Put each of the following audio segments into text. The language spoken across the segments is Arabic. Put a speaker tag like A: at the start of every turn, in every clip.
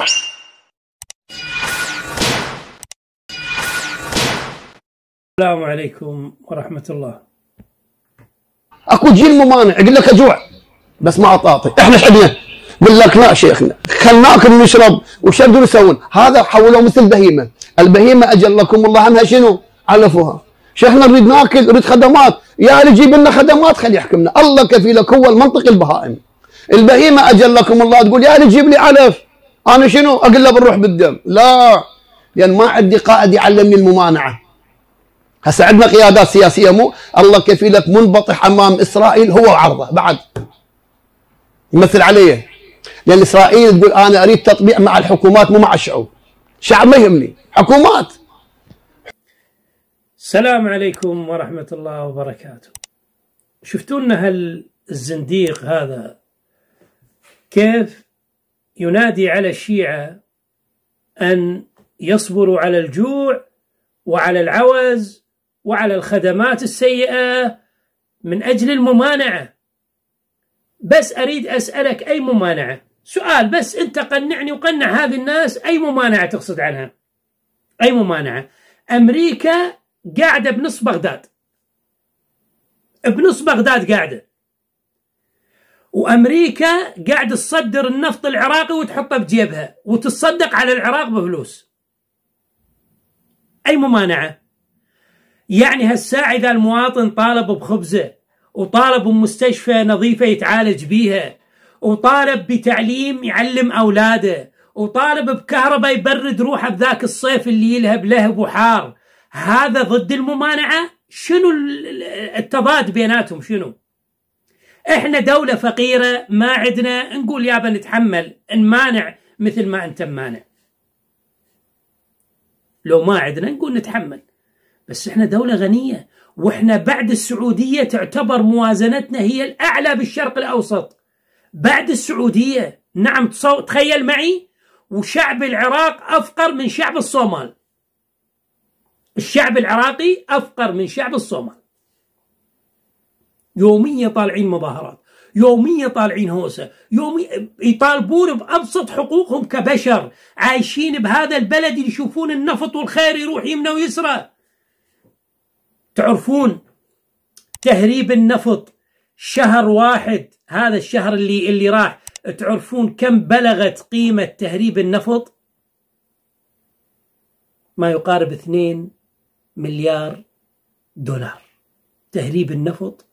A: السلام عليكم ورحمة الله اكو جيل ممانع يقول لك اجوع بس ما اطاطي احنا شعبنا لا شيخنا خلناكم نشرب وش يقدروا يسوون؟ هذا حولوه مثل بهيمه، البهيمه اجلكم الله عنها شنو؟ علفوها. شيخنا نريد ناكل نريد خدمات، يا اللي يجيب لنا خدمات خلي يحكمنا، الله كفيلك هو المنطق البهائم. البهيمه اجلكم الله تقول يا اللي يجيب لي علف انا شنو اقول له بنروح بالدم لا لان ما عندي قائد يعلمني الممانعه هسه عندنا قيادات سياسيه مو الله كفيلك منبطح امام اسرائيل هو وعرضه بعد يمثل علي لان اسرائيل تقول انا اريد تطبيع مع الحكومات مو مع الشعوب شعب ما يهمني حكومات السلام عليكم ورحمه الله وبركاته شفتوا لنا هالزنديق هذا كيف ينادي على الشيعة أن يصبروا على الجوع وعلى العوز وعلى الخدمات السيئة من أجل الممانعة بس أريد أسألك أي ممانعة سؤال بس أنت قنعني وقنع هذه الناس أي ممانعة تقصد عنها أي ممانعة أمريكا قاعدة بنص بغداد بنص بغداد قاعدة وامريكا قاعد تصدر النفط العراقي وتحطه بجيبها وتتصدق على العراق بفلوس اي ممانعه يعني هالساعه اذا المواطن طالب بخبزه وطالب بمستشفى نظيفه يتعالج بيها وطالب بتعليم يعلم اولاده وطالب بكهرباء يبرد روحه بذاك الصيف اللي يلهب لهب وحار هذا ضد الممانعه شنو التضاد بيناتهم شنو؟ احنا دولة فقيرة ما عندنا نقول يابا نتحمل نمانع مثل ما انت مانع لو ما عندنا نقول نتحمل بس احنا دولة غنية واحنا بعد السعودية تعتبر موازنتنا هي الاعلى بالشرق الاوسط بعد السعودية نعم تخيل معي وشعب العراق افقر من شعب الصومال الشعب العراقي افقر من شعب الصومال يوميا طالعين مظاهرات يوميا طالعين هوسة يومي يطالبون بأبسط حقوقهم كبشر عايشين بهذا البلد يشوفون النفط والخير يروح يمنى ويسرى تعرفون تهريب النفط شهر واحد هذا الشهر اللي اللي راح تعرفون كم بلغت قيمة تهريب النفط ما يقارب 2 مليار دولار تهريب النفط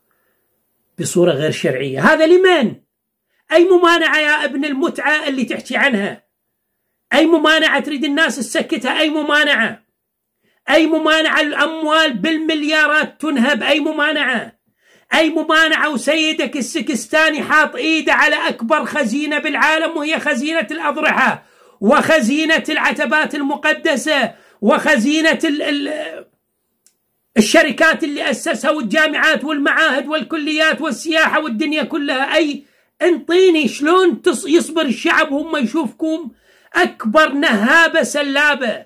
A: بصورة غير شرعية هذا لمن؟ أي ممانعة يا ابن المتعة اللي تحكي عنها أي ممانعة تريد الناس تسكتها أي ممانعة أي ممانعة الأموال بالمليارات تنهب أي ممانعة أي ممانعة وسيدك السكستاني حاط إيده على أكبر خزينة بالعالم وهي خزينة الأضرحة وخزينة العتبات المقدسة وخزينة ال ال الشركات اللي أسسها والجامعات والمعاهد والكليات والسياحة والدنيا كلها أي انطيني شلون يصبر الشعب هم يشوفكم أكبر نهابة سلابة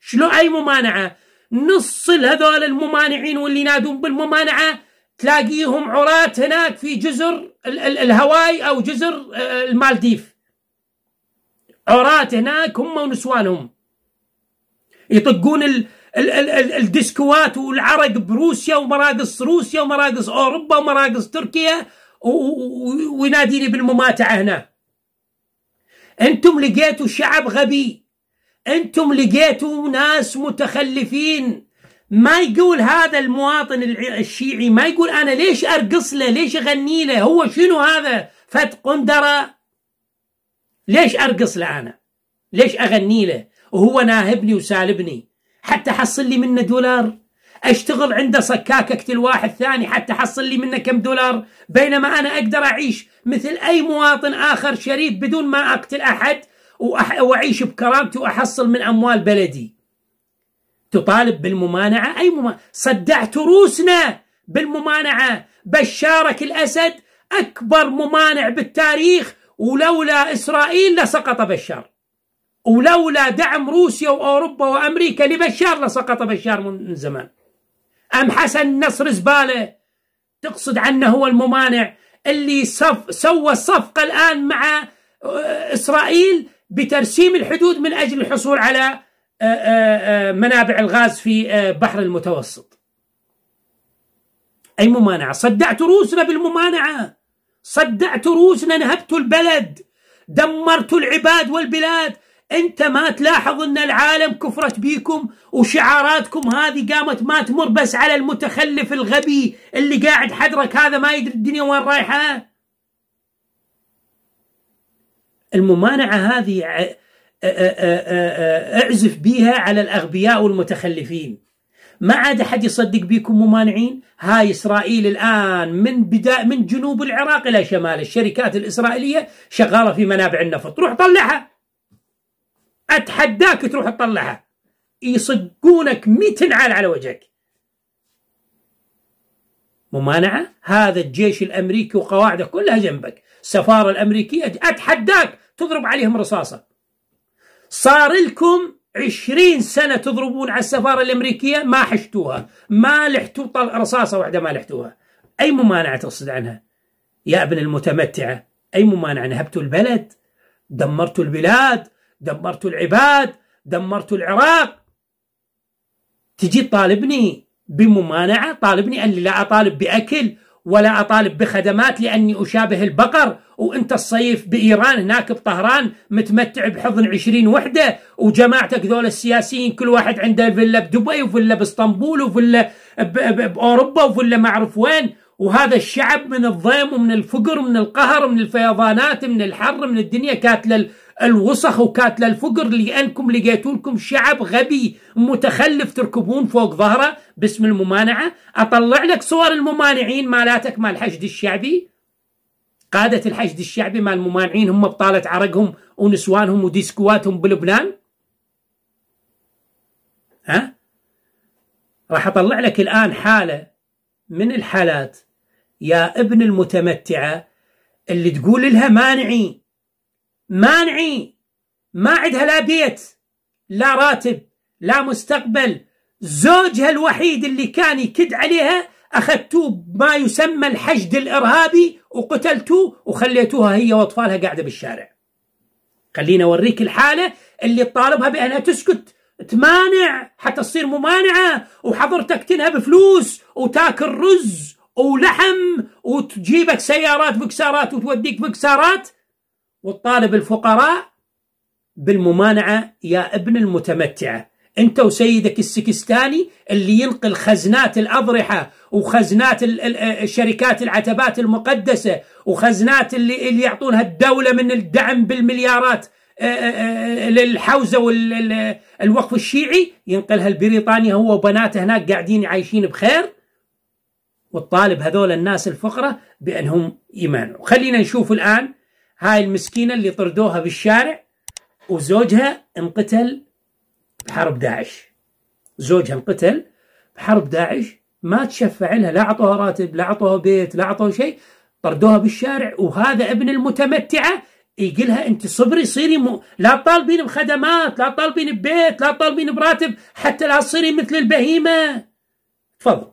A: شلون أي ممانعة نص هذول الممانعين واللي ينادون بالممانعة تلاقيهم عراة هناك في جزر
B: الهواي
A: أو جزر آه، المالديف عراة هناك هم ونسوانهم يطقون الديسكوات والعرق بروسيا ومراقص روسيا ومراقص اوروبا ومراقص تركيا ويناديني بالمماتعه هنا انتم لقيتوا شعب غبي انتم لقيتوا ناس متخلفين ما يقول هذا المواطن الشيعي ما يقول انا ليش ارقص له ليش اغني له هو شنو هذا فت قندره ليش ارقص له انا ليش اغني له وهو ناهبني وسالبني حتى حصل لي منه دولار اشتغل عنده صكاك اقتل واحد ثاني حتى حصل لي منه كم دولار بينما انا اقدر اعيش مثل اي مواطن اخر شريف بدون ما اقتل احد واعيش بكرامتي واحصل من اموال بلدي تطالب بالممانعه اي ممانعة. صدعت روسنا بالممانعه بشارك الاسد اكبر ممانع بالتاريخ ولولا اسرائيل لسقط بشار ولولا دعم روسيا وأوروبا وأمريكا لبشار لسقط بشار من زمان أم حسن نصر زبالة تقصد عنه هو الممانع اللي صف سوى الصفقة الآن مع آه، إسرائيل بترسيم الحدود من أجل الحصول على آه، آه، منابع الغاز في بحر المتوسط أي ممانعة صدعت روسنا بالممانعة صدعت روسنا نهبت البلد دمرت العباد والبلاد انت ما تلاحظ ان العالم كفرت بيكم وشعاراتكم هذه قامت ما تمر بس على المتخلف الغبي اللي قاعد حدرك هذا ما يدري الدنيا وين رايحه الممانعه هذه اعزف بيها على الاغبياء والمتخلفين ما عاد احد يصدق بيكم ممانعين هاي اسرائيل الان من بدا من جنوب العراق الى شمال الشركات الاسرائيليه شغاله في منابع النفط روح طلعها اتحداك تروح تطلعها يصقونك ميت عال على وجهك ممانعه هذا الجيش الامريكي وقواعده كلها جنبك السفاره الامريكيه اتحداك تضرب عليهم رصاصه صار لكم عشرين سنة تضربون على السفارة الأمريكية ما حشتوها ما لحتوا رصاصة واحدة ما لحتوها أي ممانعة تقصد عنها يا ابن المتمتعة أي ممانعة نهبتوا البلد دمرتوا البلاد دمرت العباد دمرت العراق تجي طالبني بممانعة طالبني أني لا أطالب بأكل ولا أطالب بخدمات لأني أشابه البقر وأنت الصيف بإيران هناك بطهران متمتع بحضن عشرين وحدة وجماعتك ذول السياسيين كل واحد عنده فيلا بدبي وفيلا باسطنبول وفيلا بأوروبا وفيلا ما أعرف وين وهذا الشعب من الضيم ومن الفقر ومن القهر ومن الفيضانات من الحر من الدنيا كاتله الوسخ وكاتلة الفقر لأنكم لقيتونكم شعب غبي متخلف تركبون فوق ظهره باسم الممانعة أطلع لك صور الممانعين مالاتك مال الحشد الشعبي قادة الحشد الشعبي مال الممانعين هم بطالة عرقهم ونسوانهم وديسكواتهم بلبنان ها راح أطلع لك الآن حالة من الحالات يا ابن المتمتعة اللي تقول لها مانعي مانعي ما عندها لا بيت لا راتب لا مستقبل زوجها الوحيد اللي كان يكد عليها أخذتوه بما يسمى الحشد الإرهابي وقتلتوه وخليتوها هي وأطفالها قاعدة بالشارع خلينا أوريك الحالة اللي تطالبها بأنها تسكت تمانع حتى تصير ممانعة وحضرتك تنهى بفلوس وتاكل رز ولحم وتجيبك سيارات بكسارات وتوديك بكسارات وتطالب الفقراء بالممانعة يا ابن المتمتعة انت وسيدك السكستاني اللي ينقل خزنات الأضرحة وخزنات الشركات العتبات المقدسة وخزنات اللي, اللي يعطونها الدولة من الدعم بالمليارات آه، آه، آه، للحوزة والوقف الشيعي ينقلها لبريطانيا هو وبناته هناك قاعدين عايشين بخير والطالب هذول الناس الفقرة بأنهم يمانعوا خلينا نشوف الآن هاي المسكينة اللي طردوها بالشارع وزوجها انقتل بحرب داعش زوجها انقتل بحرب داعش ما تشفع لها لا اعطوها راتب لا اعطوها بيت لا اعطوها شيء طردوها بالشارع وهذا ابن المتمتعه يقلها انت صبري صيري مو لا طالبين بخدمات لا طالبين ببيت لا طالبين براتب حتى لا تصيري مثل البهيمه تفضل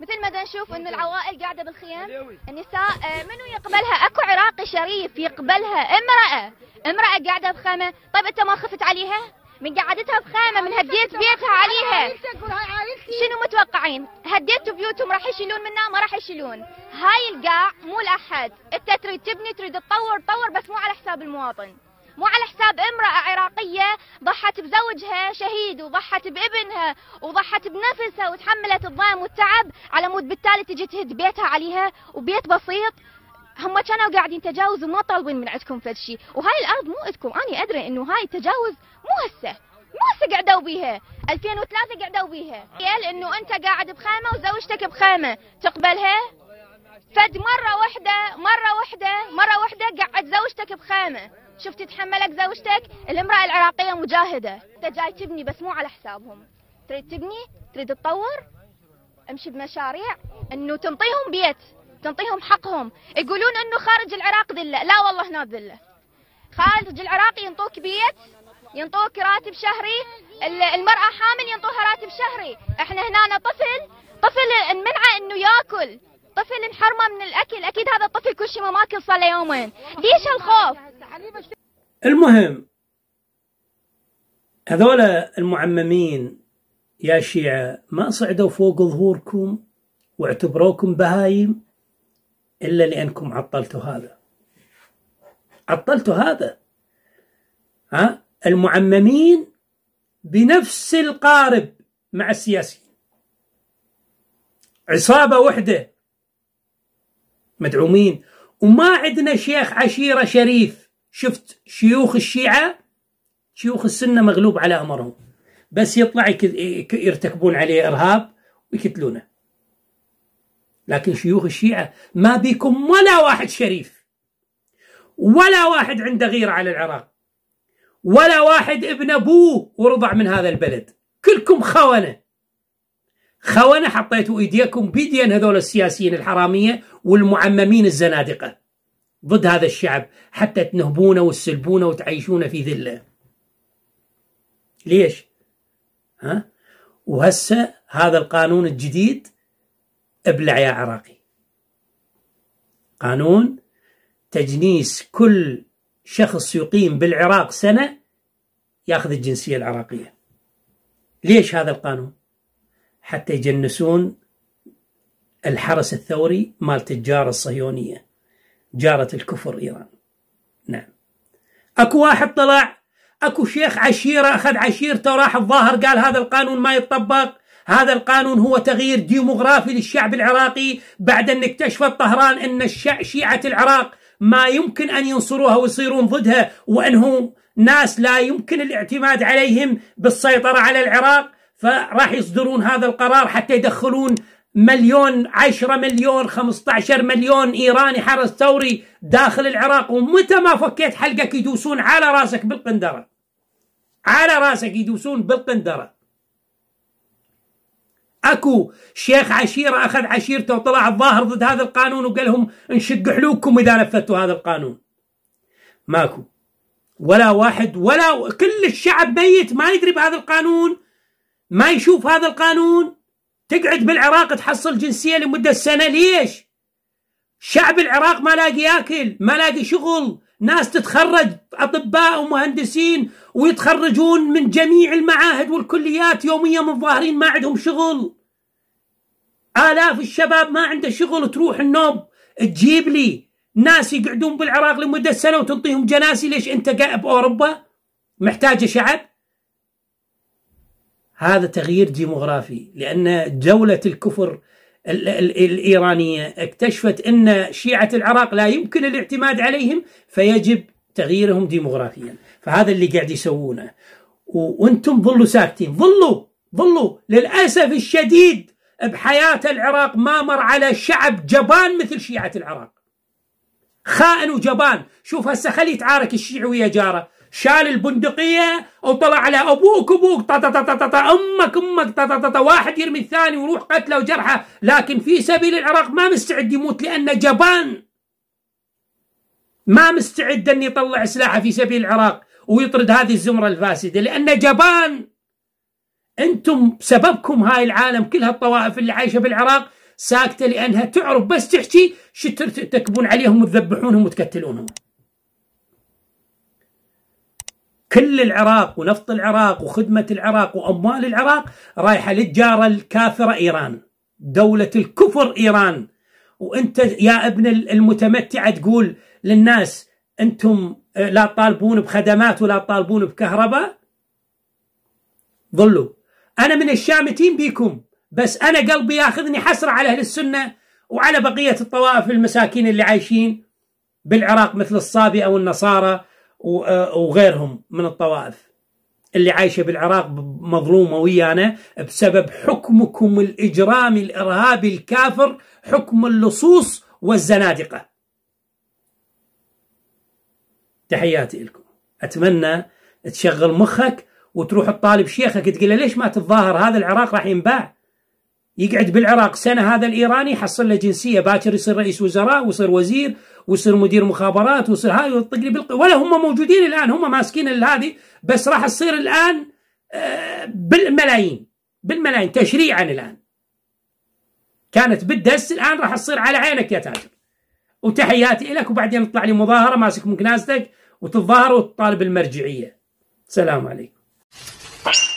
B: مثل ما نشوف انه إيه. العوائل قاعده بالخيام النساء آه، منو يقبلها اكو عراقي شريف يقبلها امراه امراه قاعده بخيمه طيب انت ما خفت عليها من قعدتها بخيمه من هديت بيتها عليها شنو متوقعين هديتوا بيوتهم راح يشيلون منها ما راح يشيلون هاي القاع مو لاحد انت تريد تبني تريد تطور تطور بس مو على حساب المواطن مو على حساب امرأة عراقية ضحت بزوجها شهيد وضحت بابنها وضحت بنفسها وتحملت الضام والتعب على مود بالتالي تجي تهد بيتها عليها وبيت بسيط هم كانوا قاعدين تجاوز وما طالبين من عندكم فد شيء وهاي الارض مو عندكم انا ادري انه هاي التجاوز مو هسه مو هسه قعدوا بيها 2003 قعدوا بيها قال انه انت قاعد بخيمه وزوجتك بخيمه تقبلها فد مره واحده مره واحده مره واحده قاعد خيمة شفتي تتحملك زوجتك الامرأة العراقية مجاهدة انت جاي تبني بس مو على حسابهم تريد تبني تريد تطور امشي بمشاريع انه تنطيهم بيت تنطيهم حقهم يقولون انه خارج العراق ذلة لا والله هنا ذلة خارج العراق ينطوك بيت ينطوك راتب شهري المرأة حامل ينطوها راتب شهري احنا هنا طفل طفل منعه انه ياكل طفل انحرمه من الاكل اكيد هذا الطفل كل شيء ما ماكل صار له يومين ليش الخوف
A: المهم هذول المعممين يا شيعة ما صعدوا فوق ظهوركم واعتبروكم بهايم إلا لأنكم عطلتوا هذا عطلتوا هذا ها المعممين بنفس القارب مع السياسيين عصابة وحدة مدعومين وما عندنا شيخ عشيرة شريف شفت شيوخ الشيعة شيوخ السنة مغلوب على أمرهم بس يطلع يرتكبون عليه إرهاب ويقتلونه لكن شيوخ الشيعة ما بيكم ولا واحد شريف ولا واحد عنده غيرة على العراق ولا واحد ابن أبوه ورضع من هذا البلد كلكم خونة خونه حطيتوا ايديكم بيدين هذول السياسيين الحراميه والمعممين الزنادقه ضد هذا الشعب حتى تنهبونه وتسلبونه وتعيشونه في ذله. ليش؟ ها؟ وهسه هذا القانون الجديد ابلع يا عراقي. قانون تجنيس كل شخص يقيم بالعراق سنه ياخذ الجنسيه العراقيه. ليش هذا القانون؟ حتى يجنسون الحرس الثوري مال الجارة الصهيونية جارة الكفر إيران نعم أكو واحد طلع أكو شيخ عشيرة أخذ عشيرته وراح الظاهر قال هذا القانون ما يتطبق هذا القانون هو تغيير ديموغرافي للشعب العراقي بعد أن اكتشفت طهران أن شيعة العراق ما يمكن أن ينصروها ويصيرون ضدها وأنهم ناس لا يمكن الاعتماد عليهم بالسيطرة على العراق فراح يصدرون هذا القرار حتى يدخلون مليون 10 مليون 15 مليون ايراني حرس ثوري داخل العراق ومتى ما فكيت حلقك يدوسون على راسك بالقندره على راسك يدوسون بالقندره اكو شيخ عشيره اخذ عشيرته وطلع الظاهر ضد هذا القانون وقال لهم نشق حلوكم اذا نفذتوا هذا القانون ماكو ولا واحد ولا كل الشعب ميت ما يدري بهذا القانون ما يشوف هذا القانون تقعد بالعراق تحصل جنسيه لمده سنه ليش؟ شعب العراق ما لاقي ياكل، ما لاقي شغل، ناس تتخرج اطباء ومهندسين ويتخرجون من جميع المعاهد والكليات يوميا متظاهرين ما عندهم شغل. آلاف الشباب ما عنده شغل تروح النوب تجيب لي ناس يقعدون بالعراق لمده سنه وتنطيهم جناسي ليش انت قاعد باوروبا؟ محتاجه شعب؟ هذا تغيير ديموغرافي لأن دولة الكفر الإيرانية اكتشفت أن شيعة العراق لا يمكن الاعتماد عليهم فيجب تغييرهم ديموغرافيا فهذا اللي قاعد يسوونه وانتم ظلوا ساكتين ظلوا ظلوا للأسف الشديد بحياة العراق ما مر على شعب جبان مثل شيعة العراق خائن وجبان شوف هسه خلي يتعارك الشيعي ويا جاره شال البندقية وطلع على أبوك أبوك طا طا طا طا طا أمك أمك طا طا طا طا واحد يرمي الثاني ويروح قتله وجرحه لكن في سبيل العراق ما مستعد يموت لأنه جبان ما مستعد أن يطلع سلاحه في سبيل العراق ويطرد هذه الزمرة الفاسدة لأنه جبان أنتم سببكم هاي العالم كلها الطوائف اللي عايشة بالعراق ساكتة لأنها تعرف بس تحكي تكبون عليهم وتذبحونهم وتقتلونهم كل العراق ونفط العراق وخدمة العراق وأموال العراق رايحة للجارة الكافرة إيران دولة الكفر إيران وأنت يا ابن المتمتعة تقول للناس أنتم آه، لا تطالبون بخدمات ولا تطالبون بكهرباء ظلوا أنا من الشامتين بيكم بس أنا قلبي ياخذني حسرة على أهل السنة وعلى بقية الطوائف المساكين اللي عايشين بالعراق مثل الصابئة والنصارى آه، وغيرهم من الطوائف اللي عايشة بالعراق مظلومة ويانا بسبب حكمكم الإجرامي الإرهابي الكافر حكم اللصوص والزنادقة تحياتي لكم أتمنى تشغل مخك وتروح تطالب شيخك تقول له ليش ما تتظاهر هذا العراق راح ينباع يقعد بالعراق سنه هذا الايراني يحصل له جنسيه باكر يصير رئيس وزراء ويصير وزير ويصير مدير مخابرات ويصير هاي ويطق لي بالق... ولا هم موجودين الان هم ماسكين هذه بس راح تصير الان آه، بالملايين بالملايين تشريعا الان كانت بالدس الان راح تصير على عينك يا تاجر وتحياتي لك وبعدين تطلع لي مظاهره ماسك مكناستك وتتظاهر وتطالب المرجعيه سلام عليكم